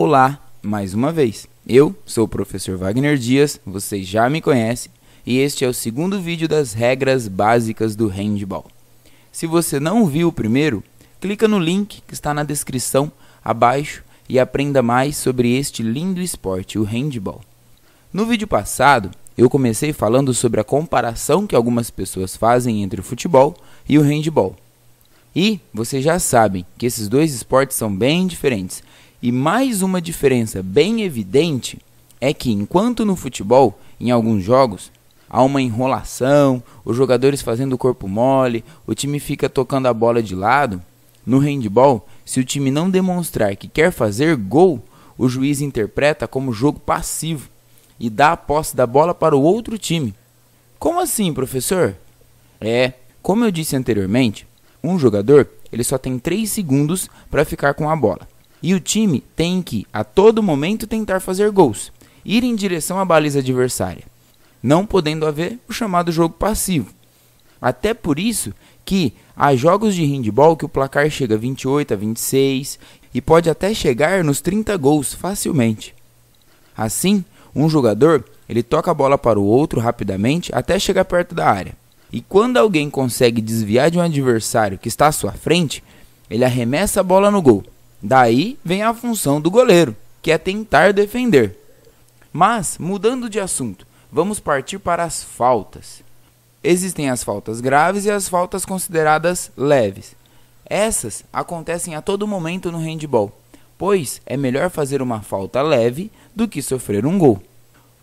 Olá, mais uma vez. Eu sou o professor Wagner Dias, você já me conhece, e este é o segundo vídeo das regras básicas do handball. Se você não viu o primeiro, clica no link que está na descrição abaixo e aprenda mais sobre este lindo esporte, o handball. No vídeo passado, eu comecei falando sobre a comparação que algumas pessoas fazem entre o futebol e o handball. E vocês já sabem que esses dois esportes são bem diferentes e mais uma diferença bem evidente é que, enquanto no futebol, em alguns jogos, há uma enrolação, os jogadores fazendo o corpo mole, o time fica tocando a bola de lado, no handball, se o time não demonstrar que quer fazer gol, o juiz interpreta como jogo passivo e dá a posse da bola para o outro time. Como assim, professor? É, como eu disse anteriormente, um jogador ele só tem 3 segundos para ficar com a bola. E o time tem que, a todo momento, tentar fazer gols, ir em direção à baliza adversária, não podendo haver o chamado jogo passivo. Até por isso que há jogos de handball que o placar chega 28 a 26 e pode até chegar nos 30 gols facilmente. Assim, um jogador ele toca a bola para o outro rapidamente até chegar perto da área. E quando alguém consegue desviar de um adversário que está à sua frente, ele arremessa a bola no gol. Daí vem a função do goleiro, que é tentar defender. Mas, mudando de assunto, vamos partir para as faltas. Existem as faltas graves e as faltas consideradas leves. Essas acontecem a todo momento no handball, pois é melhor fazer uma falta leve do que sofrer um gol.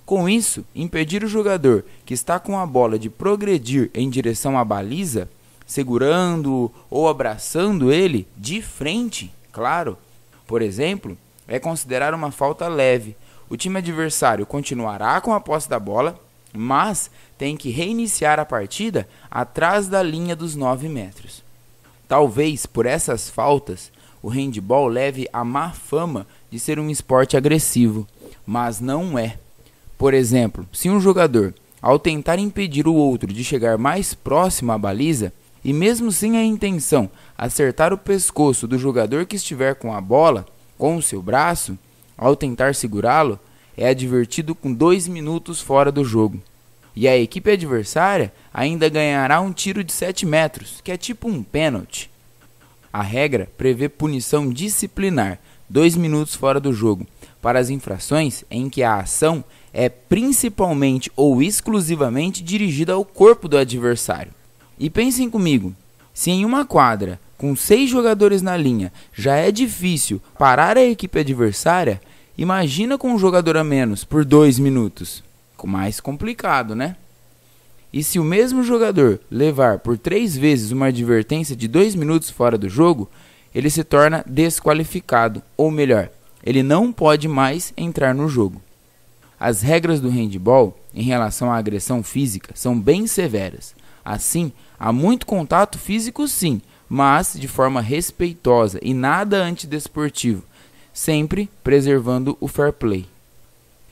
Com isso, impedir o jogador que está com a bola de progredir em direção à baliza, segurando ou abraçando ele de frente claro, por exemplo, é considerar uma falta leve. O time adversário continuará com a posse da bola, mas tem que reiniciar a partida atrás da linha dos 9 metros. Talvez por essas faltas, o handball leve a má fama de ser um esporte agressivo, mas não é. Por exemplo, se um jogador, ao tentar impedir o outro de chegar mais próximo à baliza, e, mesmo sem a intenção, acertar o pescoço do jogador que estiver com a bola, com o seu braço, ao tentar segurá-lo, é advertido com dois minutos fora do jogo. E a equipe adversária ainda ganhará um tiro de 7 metros, que é tipo um pênalti. A regra prevê punição disciplinar, dois minutos fora do jogo, para as infrações em que a ação é principalmente ou exclusivamente dirigida ao corpo do adversário. E pensem comigo, se em uma quadra, com seis jogadores na linha, já é difícil parar a equipe adversária, imagina com um jogador a menos por dois minutos. Mais complicado, né? E se o mesmo jogador levar por três vezes uma advertência de dois minutos fora do jogo, ele se torna desqualificado, ou melhor, ele não pode mais entrar no jogo. As regras do handball em relação à agressão física são bem severas. Assim, há muito contato físico sim, mas de forma respeitosa e nada antidesportivo, sempre preservando o fair play.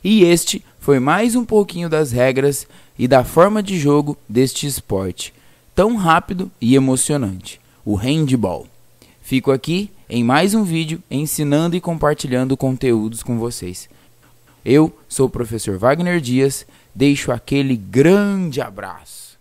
E este foi mais um pouquinho das regras e da forma de jogo deste esporte, tão rápido e emocionante, o handball. Fico aqui em mais um vídeo ensinando e compartilhando conteúdos com vocês. Eu sou o professor Wagner Dias, deixo aquele grande abraço.